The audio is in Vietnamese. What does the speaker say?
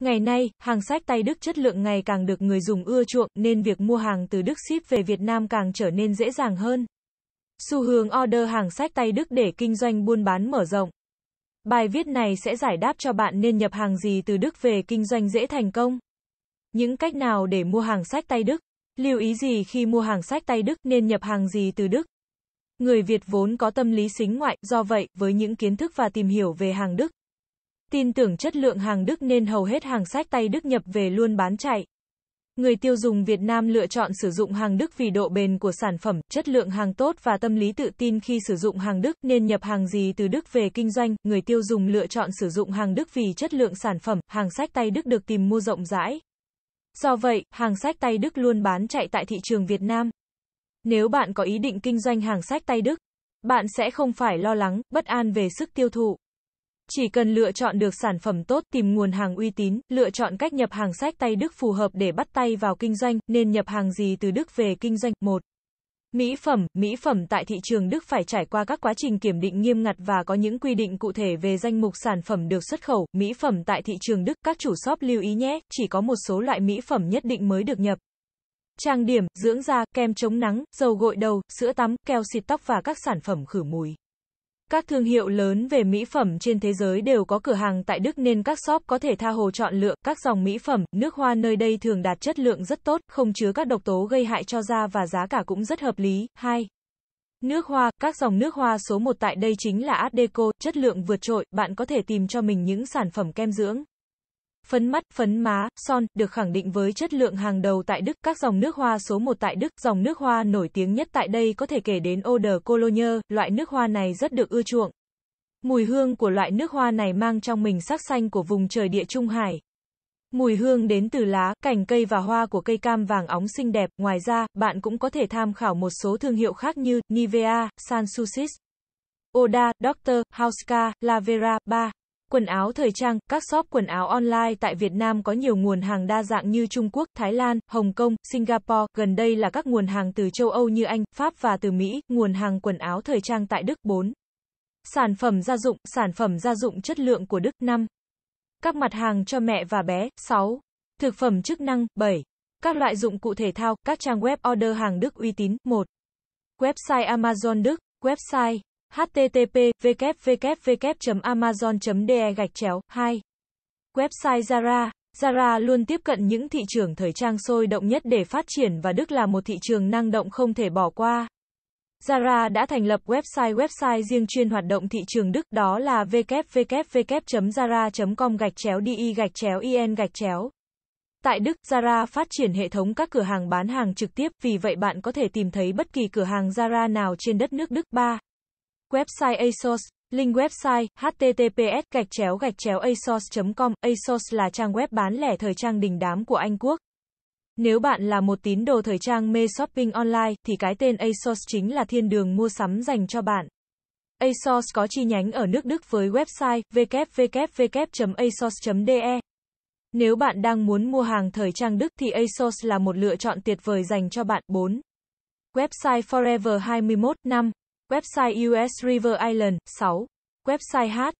Ngày nay, hàng sách tay Đức chất lượng ngày càng được người dùng ưa chuộng, nên việc mua hàng từ Đức ship về Việt Nam càng trở nên dễ dàng hơn. Xu hướng order hàng sách tay Đức để kinh doanh buôn bán mở rộng. Bài viết này sẽ giải đáp cho bạn nên nhập hàng gì từ Đức về kinh doanh dễ thành công. Những cách nào để mua hàng sách tay Đức? Lưu ý gì khi mua hàng sách tay Đức nên nhập hàng gì từ Đức? Người Việt vốn có tâm lý xính ngoại, do vậy, với những kiến thức và tìm hiểu về hàng Đức, Tin tưởng chất lượng hàng Đức nên hầu hết hàng sách tay Đức nhập về luôn bán chạy. Người tiêu dùng Việt Nam lựa chọn sử dụng hàng Đức vì độ bền của sản phẩm, chất lượng hàng tốt và tâm lý tự tin khi sử dụng hàng Đức nên nhập hàng gì từ Đức về kinh doanh. Người tiêu dùng lựa chọn sử dụng hàng Đức vì chất lượng sản phẩm, hàng sách tay Đức được tìm mua rộng rãi. Do vậy, hàng sách tay Đức luôn bán chạy tại thị trường Việt Nam. Nếu bạn có ý định kinh doanh hàng sách tay Đức, bạn sẽ không phải lo lắng, bất an về sức tiêu thụ. Chỉ cần lựa chọn được sản phẩm tốt, tìm nguồn hàng uy tín, lựa chọn cách nhập hàng sách tay Đức phù hợp để bắt tay vào kinh doanh, nên nhập hàng gì từ Đức về kinh doanh. một Mỹ phẩm, mỹ phẩm tại thị trường Đức phải trải qua các quá trình kiểm định nghiêm ngặt và có những quy định cụ thể về danh mục sản phẩm được xuất khẩu. Mỹ phẩm tại thị trường Đức, các chủ shop lưu ý nhé, chỉ có một số loại mỹ phẩm nhất định mới được nhập. Trang điểm, dưỡng da, kem chống nắng, dầu gội đầu, sữa tắm, keo xịt tóc và các sản phẩm khử mùi. Các thương hiệu lớn về mỹ phẩm trên thế giới đều có cửa hàng tại Đức nên các shop có thể tha hồ chọn lựa các dòng mỹ phẩm, nước hoa nơi đây thường đạt chất lượng rất tốt, không chứa các độc tố gây hại cho da và giá cả cũng rất hợp lý. 2. Nước hoa, các dòng nước hoa số 1 tại đây chính là Art Deco, chất lượng vượt trội, bạn có thể tìm cho mình những sản phẩm kem dưỡng, phấn mắt, phấn má, son, được khẳng định với chất lượng hàng đầu tại Đức. Các dòng nước hoa số 1 tại Đức, dòng nước hoa nổi tiếng nhất tại đây có thể kể đến Eau de Cologne, loại nước hoa này rất được ưa chuộng. Mùi hương của loại nước hoa này mang trong mình sắc xanh của vùng trời địa Trung Hải. Mùi hương đến từ lá, cành cây và hoa của cây cam vàng óng xinh đẹp. Ngoài ra, bạn cũng có thể tham khảo một số thương hiệu khác như Nivea, Sansusis, Oda, Dr. Hauska, Lavera, ba Quần áo thời trang, các shop quần áo online tại Việt Nam có nhiều nguồn hàng đa dạng như Trung Quốc, Thái Lan, Hồng Kông, Singapore, gần đây là các nguồn hàng từ châu Âu như Anh, Pháp và từ Mỹ, nguồn hàng quần áo thời trang tại Đức 4. Sản phẩm gia dụng, sản phẩm gia dụng chất lượng của Đức 5. Các mặt hàng cho mẹ và bé 6. Thực phẩm chức năng 7. Các loại dụng cụ thể thao, các trang web order hàng Đức uy tín 1. Website Amazon Đức, website http www amazon de gạch chéo 2 website zara Zara luôn tiếp cận những thị trường thời trang sôi động nhất để phát triển và Đức là một thị trường năng động không thể bỏ qua. Zara đã thành lập website website riêng chuyên hoạt động thị trường Đức đó là www.zara.com gạch chéo di gạch chéo in gạch chéo. Tại Đức, Zara phát triển hệ thống các cửa hàng bán hàng trực tiếp, vì vậy bạn có thể tìm thấy bất kỳ cửa hàng Zara nào trên đất nước Đức. 3. Website ASOS Link website https gạch chéo gạch chéo asos.com ASOS là trang web bán lẻ thời trang đình đám của Anh Quốc. Nếu bạn là một tín đồ thời trang mê shopping online thì cái tên ASOS chính là thiên đường mua sắm dành cho bạn. ASOS có chi nhánh ở nước Đức với website www.asos.de. Nếu bạn đang muốn mua hàng thời trang Đức thì ASOS là một lựa chọn tuyệt vời dành cho bạn. 4. Website Forever 21 năm Website US River Island 6. Website H